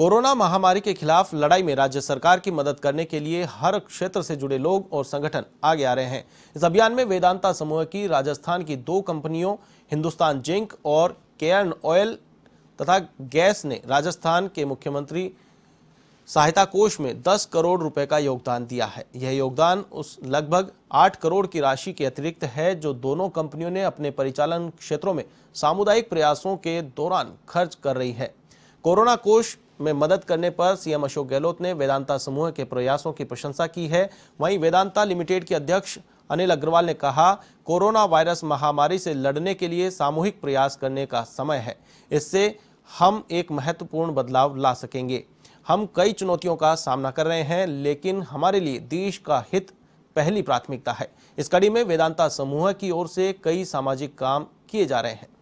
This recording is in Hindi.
कोरोना महामारी के खिलाफ लड़ाई में राज्य सरकार की मदद करने के लिए हर क्षेत्र से जुड़े लोग और संगठन आगे आ रहे हैं इस अभियान में वेदांता समूह की राजस्थान की दो कंपनियों हिंदुस्तान जिंक और केयर्न ऑयल तथा गैस ने राजस्थान के मुख्यमंत्री सहायता कोष में 10 करोड़ रुपए का योगदान दिया है यह योगदान उस लगभग 8 करोड़ की राशि के अतिरिक्त है जो दोनों कंपनियों ने अपने परिचालन क्षेत्रों में सामुदायिक प्रयासों के दौरान खर्च कर रही है कोरोना कोष में मदद करने पर सीएम अशोक गहलोत ने वेदांता समूह के प्रयासों की प्रशंसा की है वहीं वेदांता लिमिटेड के अध्यक्ष अनिल अग्रवाल ने कहा कोरोना वायरस महामारी से लड़ने के लिए सामूहिक प्रयास करने का समय है इससे हम एक महत्वपूर्ण बदलाव ला सकेंगे हम कई चुनौतियों का सामना कर रहे हैं लेकिन हमारे लिए देश का हित पहली प्राथमिकता है इस कड़ी में वेदांता समूह की ओर से कई सामाजिक काम किए जा रहे हैं